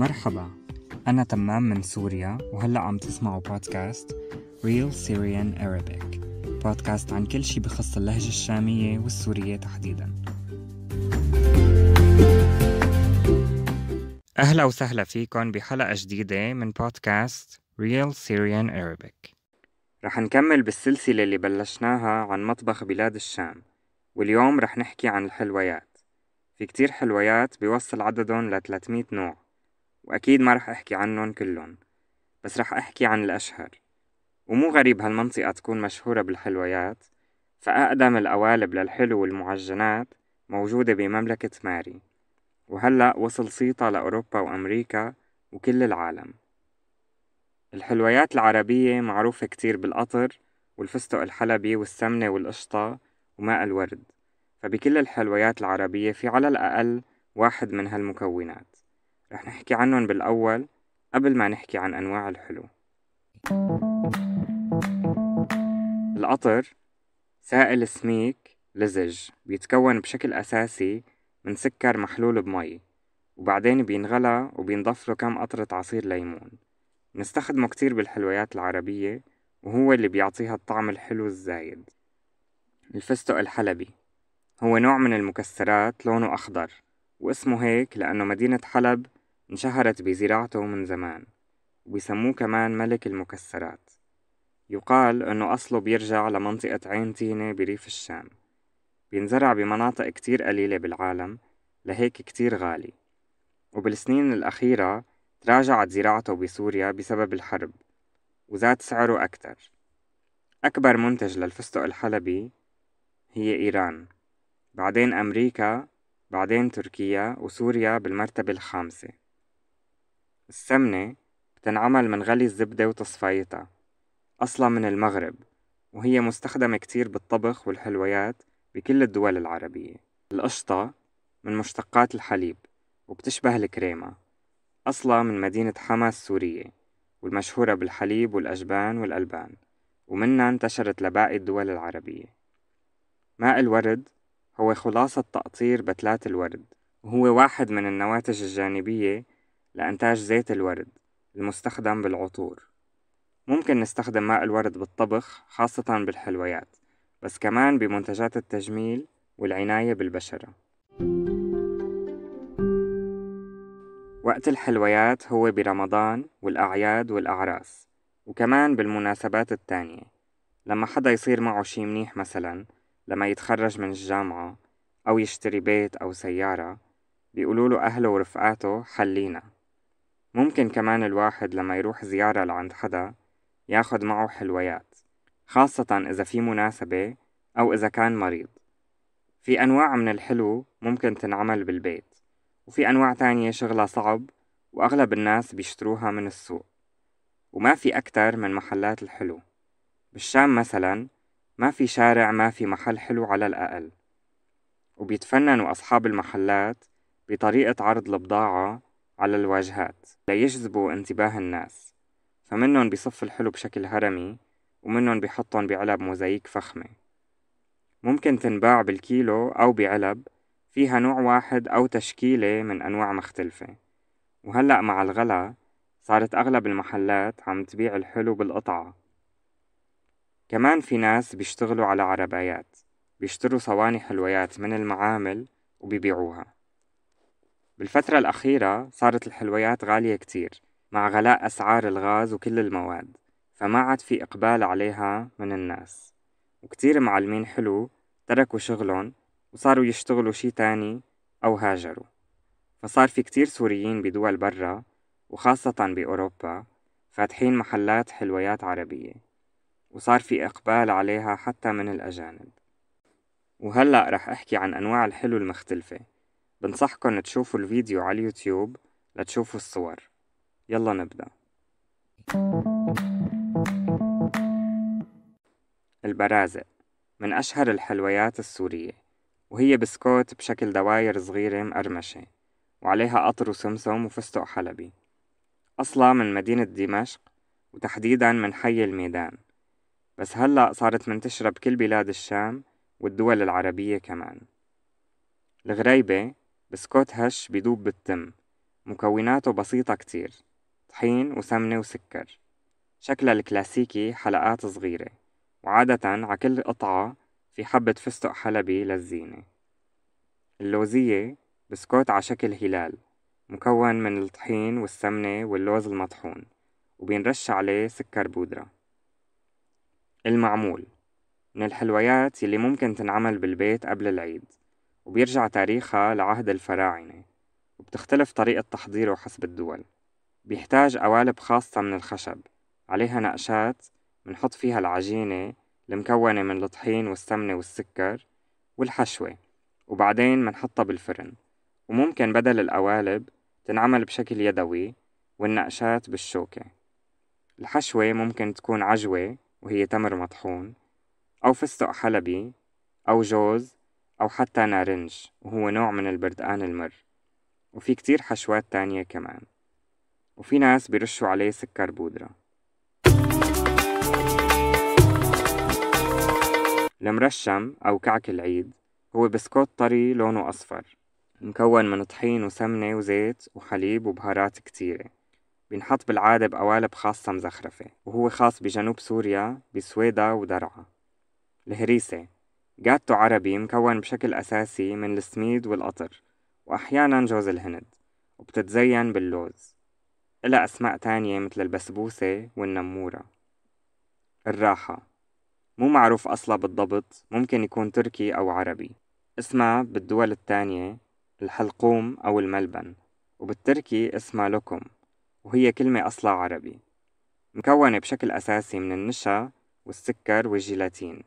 مرحبا أنا تمام من سوريا وهلأ عم تسمعوا بودكاست Real Syrian Arabic بودكاست عن كل شي بخص اللهجة الشامية والسورية تحديدا أهلا وسهلا فيكم بحلقة جديدة من بودكاست Real Syrian Arabic رح نكمل بالسلسلة اللي بلشناها عن مطبخ بلاد الشام واليوم رح نحكي عن الحلويات في كتير حلويات بيوصل عددهم ل 300 نوع وأكيد ما رح أحكي عنن كلن بس رح أحكي عن الأشهر ومو غريب هالمنطقة تكون مشهورة بالحلويات فأقدم القوالب للحلو والمعجنات موجودة بمملكة ماري وهلأ وصل صيتها لأوروبا وأمريكا وكل العالم الحلويات العربية معروفة كتير بالقطر والفستق الحلبي والسمنة والقشطة وماء الورد فبكل الحلويات العربية في على الأقل واحد من هالمكونات رح نحكي عنهم بالأول قبل ما نحكي عن أنواع الحلو القطر سائل سميك لزج بيتكون بشكل أساسي من سكر محلول بمي وبعدين بينغلى وبينضف له كم قطرة عصير ليمون نستخدمه كتير بالحلويات العربية وهو اللي بيعطيها الطعم الحلو الزايد الفستق الحلبي هو نوع من المكسرات لونه أخضر واسمه هيك لأنه مدينة حلب انشهرت بزراعته من زمان وبيسموه كمان ملك المكسرات يقال أنه أصله بيرجع لمنطقة عين تينة بريف الشام بينزرع بمناطق كتير قليلة بالعالم لهيك كتير غالي وبالسنين الأخيرة تراجعت زراعته بسوريا بسبب الحرب وزاد سعره أكتر أكبر منتج للفستق الحلبي هي إيران بعدين أمريكا بعدين تركيا وسوريا بالمرتبة الخامسة السمنة بتنعمل من غلي الزبدة وتصفايتها أصلا من المغرب وهي مستخدمة كتير بالطبخ والحلويات بكل الدول العربية القشطة من مشتقات الحليب وبتشبه الكريمة أصلا من مدينة حما السورية والمشهورة بالحليب والأجبان والألبان ومنها انتشرت لباقي الدول العربية ماء الورد هو خلاصة تقطير بتلات الورد وهو واحد من النواتج الجانبية لإنتاج زيت الورد المستخدم بالعطور ممكن نستخدم ماء الورد بالطبخ خاصة بالحلويات بس كمان بمنتجات التجميل والعناية بالبشرة وقت الحلويات هو برمضان والأعياد والأعراس وكمان بالمناسبات التانية لما حدا يصير معه شي منيح مثلا لما يتخرج من الجامعة أو يشتري بيت أو سيارة بيقولوا له أهله ورفقاته حلينا ممكن كمان الواحد لما يروح زيارة لعند حدا ياخد معه حلويات خاصة إذا في مناسبة أو إذا كان مريض في أنواع من الحلو ممكن تنعمل بالبيت وفي أنواع تانية شغلها صعب وأغلب الناس بيشتروها من السوق وما في أكتر من محلات الحلو بالشام مثلا ما في شارع ما في محل حلو على الأقل وبيتفننوا أصحاب المحلات بطريقة عرض البضاعة على الواجهات ليجذبوا انتباه الناس فمنهم بصف الحلو بشكل هرمي ومنهم بحطهم بعلب موزاييك فخمة ممكن تنباع بالكيلو أو بعلب فيها نوع واحد أو تشكيلة من أنواع مختلفة وهلأ مع الغلا صارت أغلب المحلات عم تبيع الحلو بالقطعة كمان في ناس بيشتغلوا على عربايات بيشتروا صواني حلويات من المعامل وبيبيعوها بالفترة الأخيرة صارت الحلويات غالية كتير مع غلاء أسعار الغاز وكل المواد فما عاد في إقبال عليها من الناس وكتير معلمين حلو تركوا شغلهم وصاروا يشتغلوا شي تاني أو هاجروا فصار في كتير سوريين بدول برا وخاصة بأوروبا فاتحين محلات حلويات عربية وصار في إقبال عليها حتى من الأجانب وهلأ رح أحكي عن أنواع الحلو المختلفة بنصحكن تشوفوا الفيديو على اليوتيوب لتشوفوا الصور يلا نبدأ البرازق من أشهر الحلويات السورية وهي بسكوت بشكل دواير صغيرة مقرمشة وعليها قطر وسمسم وفستق حلبي أصلا من مدينة دمشق وتحديدا من حي الميدان بس هلأ صارت منتشرة بكل بلاد الشام والدول العربية كمان الغريبة بسكوت هش بيدوب بالتم مكوناته بسيطة كتير طحين وسمنة وسكر شكلها الكلاسيكي حلقات صغيرة وعادة على كل قطعة في حبة فستق حلبي للزينة اللوزية بسكوت على شكل هلال مكون من الطحين والسمنة واللوز المطحون وبينرش عليه سكر بودرة المعمول من الحلويات يلي ممكن تنعمل بالبيت قبل العيد وبيرجع تاريخها لعهد الفراعنة وبتختلف طريقة تحضيره حسب الدول بيحتاج قوالب خاصة من الخشب عليها نقشات منحط فيها العجينة المكونة من الطحين والسمنة والسكر والحشوة وبعدين منحطها بالفرن وممكن بدل القوالب تنعمل بشكل يدوي والنقشات بالشوكة الحشوة ممكن تكون عجوة وهي تمر مطحون أو فستق حلبي أو جوز أو حتى نارنج وهو نوع من البردقان المر وفي كتير حشوات تانية كمان وفي ناس بيرشوا عليه سكر بودرة المرشم أو كعك العيد هو بسكوت طري لونه أصفر مكون من طحين وسمنة وزيت وحليب وبهارات كتيرة بينحط بالعادة بقوالب خاصة مزخرفة وهو خاص بجنوب سوريا بسويدا ودرعا الهريسة جاتو عربي مكون بشكل أساسي من السميد والقطر وأحيانا جوز الهند وبتتزين باللوز إلها أسماء تانية مثل البسبوسة والنمورة الراحة مو معروف أصلا بالضبط ممكن يكون تركي أو عربي اسمها بالدول التانية الحلقوم أو الملبن وبالتركي اسمها لكم وهي كلمة أصلا عربي مكونة بشكل أساسي من النشا والسكر والجيلاتين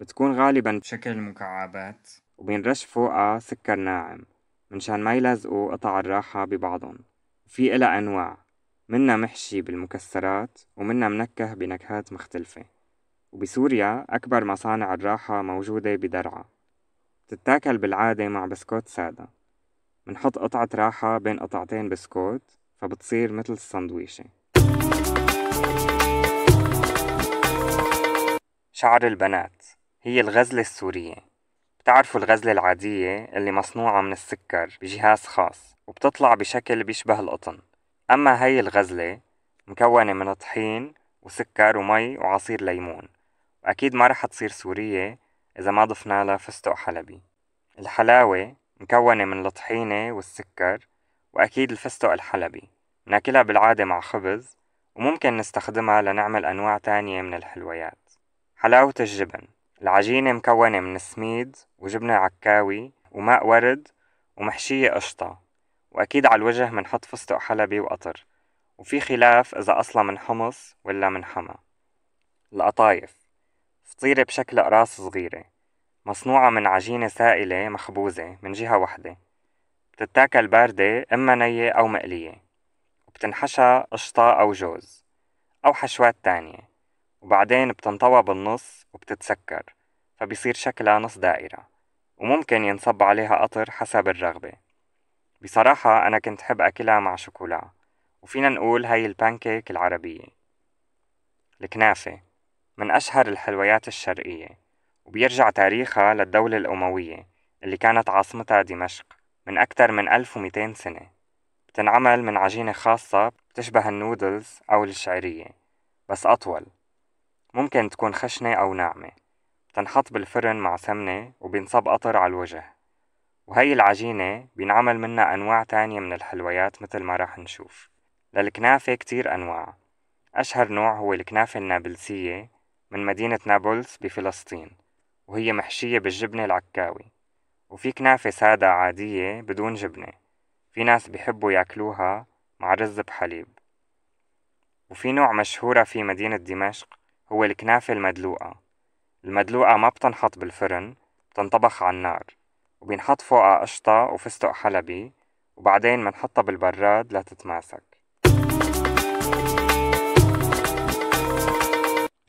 بتكون غالبا بشكل مكعبات وبينرش فوقها سكر ناعم منشان ما يلزقوا قطع الراحة ببعضهم في إلها أنواع منا محشي بالمكسرات ومنا منكه بنكهات مختلفة وبسوريا أكبر مصانع الراحة موجودة بدرعا بتتاكل بالعادة مع بسكوت سادة منحط قطعة راحة بين قطعتين بسكوت فبتصير مثل السندويشة شعر البنات هي الغزلة السورية بتعرفوا الغزلة العادية اللي مصنوعة من السكر بجهاز خاص وبتطلع بشكل بيشبه القطن أما هي الغزلة مكونة من طحين وسكر ومي وعصير ليمون وأكيد ما رح تصير سورية إذا ما ضفنا لها فستق حلبي الحلاوة مكونة من الطحينة والسكر وأكيد الفستق الحلبي ناكلها بالعادة مع خبز وممكن نستخدمها لنعمل أنواع تانية من الحلويات حلاوة الجبن العجينة مكونة من سميد وجبنة عكاوي وماء ورد ومحشية قشطة وأكيد على الوجه منحط فستق حلبي وقطر وفي خلاف إذا أصلا من حمص ولا من حما القطايف فطيرة بشكل أقراص صغيرة مصنوعة من عجينة سائلة مخبوزة من جهة وحدة بتتاكل باردة إما نية أو مقلية وبتنحشى قشطة أو جوز أو حشوات تانية وبعدين بتنطوى بالنص وبتتسكر فبيصير شكلها نص دائرة وممكن ينصب عليها قطر حسب الرغبة بصراحة أنا كنت حب أكلها مع شوكولا وفينا نقول هاي البانكيك العربية الكنافة من أشهر الحلويات الشرقية وبيرجع تاريخها للدولة الأموية اللي كانت عاصمتها دمشق من أكثر من 1200 سنة بتنعمل من عجينة خاصة بتشبه النودلز أو الشعرية بس أطول ممكن تكون خشنة أو ناعمة بتنحط بالفرن مع سمنة وبينصب قطر على الوجه وهي العجينة بينعمل منها أنواع تانية من الحلويات مثل ما راح نشوف للكنافة كتير أنواع أشهر نوع هو الكنافة النابلسية من مدينة نابلس بفلسطين وهي محشية بالجبنة العكاوي وفي كنافة سادة عادية بدون جبنة في ناس بيحبوا ياكلوها مع رز بحليب وفي نوع مشهورة في مدينة دمشق هو الكنافة المدلوقة المدلوقة ما بتنحط بالفرن بتنطبخ على النار وبينحط فوقها قشطة وفستق حلبي وبعدين منحطها بالبراد لتتماسك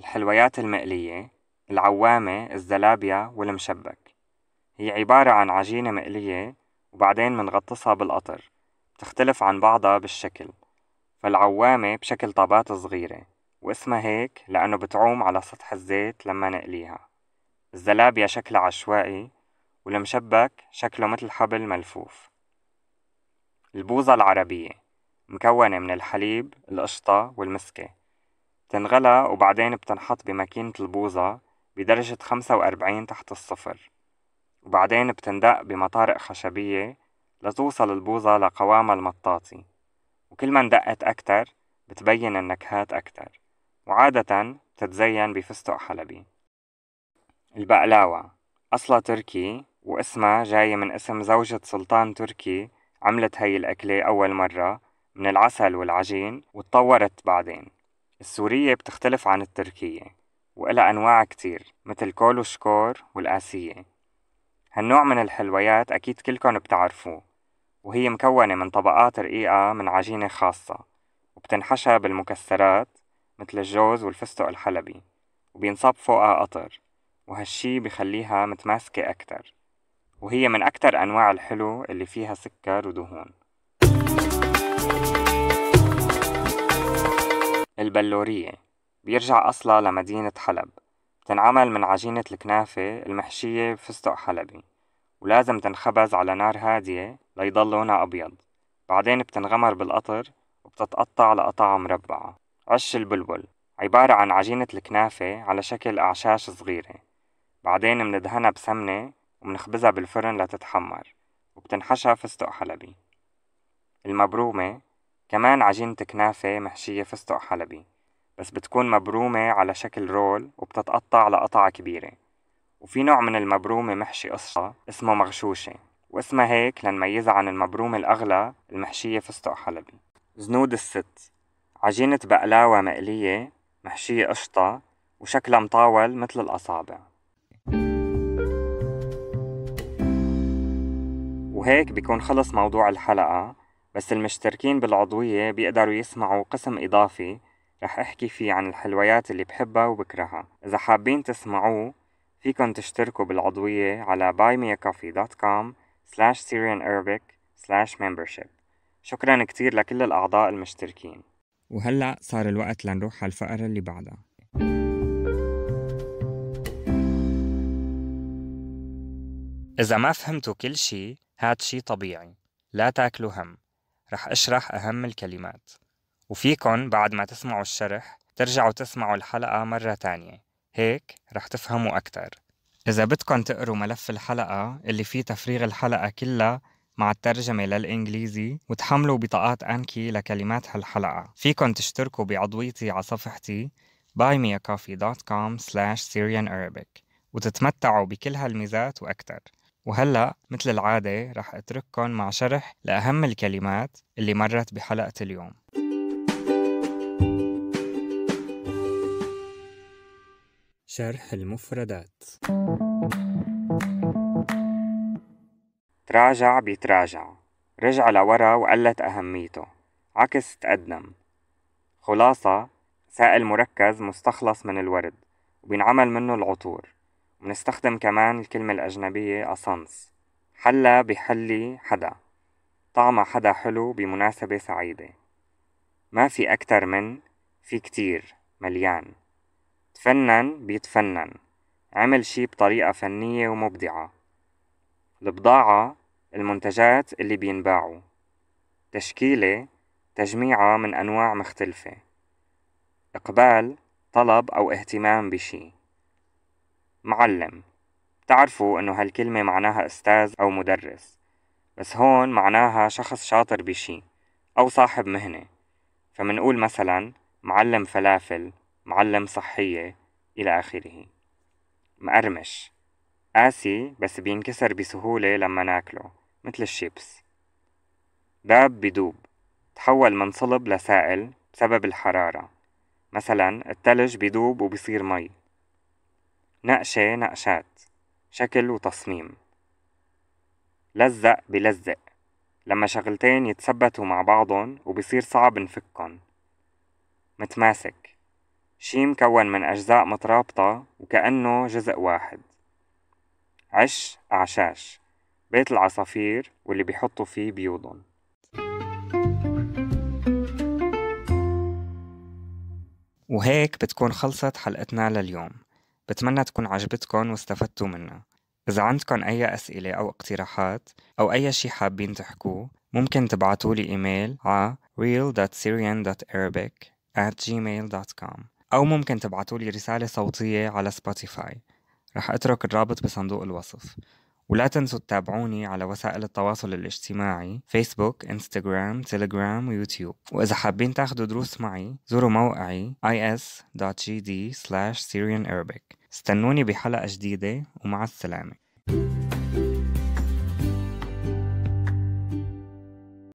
الحلويات المقلية العوامة الزلابيا والمشبك هي عبارة عن عجينة مقلية وبعدين منغطسها بالقطر بتختلف عن بعضها بالشكل فالعوامة بشكل طابات صغيرة واسمها هيك لأنه بتعوم على سطح الزيت لما نقليها الزلابيا شكلها عشوائي والمشبك شكله مثل حبل ملفوف البوظة العربية مكونة من الحليب القشطة والمسكة تنغلى وبعدين بتنحط بماكينة البوظة بدرجة خمسة وأربعين تحت الصفر وبعدين بتندق بمطارق خشبية لتوصل البوظة لقوامها المطاطي وكل ما اندقت أكتر بتبين النكهات أكتر وعادة تتزين بفستق حلبي البقلاوة أصلا تركي واسمها جاي من اسم زوجة سلطان تركي عملت هي الأكلة أول مرة من العسل والعجين وتطورت بعدين السورية بتختلف عن التركية وإلها أنواع كتير مثل كول وشكور والآسية هالنوع من الحلويات أكيد كلكم بتعرفوه وهي مكونة من طبقات رقيقة من عجينة خاصة وبتنحشى بالمكسرات مثل الجوز والفستق الحلبي وبينصب فوقها قطر وهالشي بخليها متماسكة أكتر وهي من أكتر أنواع الحلو اللي فيها سكر ودهون البلورية بيرجع أصلها لمدينة حلب بتنعمل من عجينة الكنافة المحشية بفستق حلبي ولازم تنخبز على نار هادية ليضل لونها أبيض بعدين بتنغمر بالقطر وبتتقطع لقطع مربعة قش البلبل عبارة عن عجينة الكنافة على شكل أعشاش صغيرة بعدين مندهنها بسمنة ومنخبزها بالفرن لتتحمر وبتنحشى فستق حلبي المبرومة كمان عجينة كنافة محشية فستق حلبي بس بتكون مبرومة على شكل رول وبتتقطع لقطع كبيرة وفي نوع من المبرومة محشي قصة اسمه مغشوشة واسمها هيك لنميزها عن المبرومة الأغلى المحشية فستق حلبي زنود الست عجينة بقلاوة مقلية محشية قشطة وشكلها مطاول مثل الأصابع وهيك بيكون خلص موضوع الحلقة بس المشتركين بالعضوية بيقدروا يسمعوا قسم إضافي رح أحكي فيه عن الحلويات اللي بحبها وبكرهها إذا حابين تسمعوه فيكن تشتركوا بالعضوية على buymeacoffee.com slash syrianarabic slash membership شكرا كتير لكل الأعضاء المشتركين وهلأ صار الوقت لنروح على الفقرة اللي بعدها إذا ما فهمتوا كل شي هاد شي طبيعي لا تاكلوا هم رح أشرح أهم الكلمات وفيكن بعد ما تسمعوا الشرح ترجعوا تسمعوا الحلقة مرة تانية هيك رح تفهموا أكتر إذا بدكن تقروا ملف الحلقة اللي فيه تفريغ الحلقة كلها مع الترجمة للإنجليزي وتحملوا بطاقات أنكي لكلمات هالحلقة فيكن تشتركوا بعضويتي على صفحتي buymeacoffee.com slash Arabic وتتمتعوا بكل هالميزات وأكثر وهلأ مثل العادة رح أترككم مع شرح لأهم الكلمات اللي مرت بحلقة اليوم شرح المفردات راجع بيتراجع رجع لورا وقلت أهميته عكس تقدم خلاصة سائل مركز مستخلص من الورد وبينعمل منه العطور ونستخدم كمان الكلمة الأجنبية أسانس حلا بحلي حدا طعمة حدا حلو بمناسبة سعيدة ما في أكتر من في كتير مليان تفنن بيتفنن عمل شي بطريقة فنية ومبدعة البضاعة المنتجات اللي بينباعوا تشكيلة تجميعها من أنواع مختلفة إقبال طلب أو اهتمام بشي معلم بتعرفوا إنه هالكلمة معناها أستاذ أو مدرس بس هون معناها شخص شاطر بشي أو صاحب مهنة فمنقول مثلا معلم فلافل معلم صحية إلى آخره مقرمش قاسي بس بينكسر بسهولة لما ناكله مثل الشيبس باب بدوب تحول من صلب لسائل بسبب الحرارة مثلا التلج بدوب وبصير مي نقشة نقشات شكل وتصميم لزق بلزق لما شغلتين يتثبتوا مع بعضهم وبصير صعب نفكهم متماسك شي مكون من أجزاء مترابطة وكأنه جزء واحد عش أعشاش بيت العصافير واللي بيحطوا فيه بيوضن وهيك بتكون خلصت حلقتنا لليوم بتمنى تكون عجبتكم واستفدتوا منها إذا عندكم أي أسئلة أو اقتراحات أو أي شي حابين تحكوه ممكن تبعتوا لي إيميل على real.syrian.arabic at gmail.com أو ممكن تبعتوا لي رسالة صوتية على سبوتيفاي رح أترك الرابط بصندوق الوصف ولا تنسوا تتابعوني على وسائل التواصل الاجتماعي فيسبوك، انستغرام، تيليجرام ويوتيوب وإذا حابين تاخدوا دروس معي زوروا موقعي is.gd slash Syrian Arabic استنوني بحلقة جديدة ومع السلامة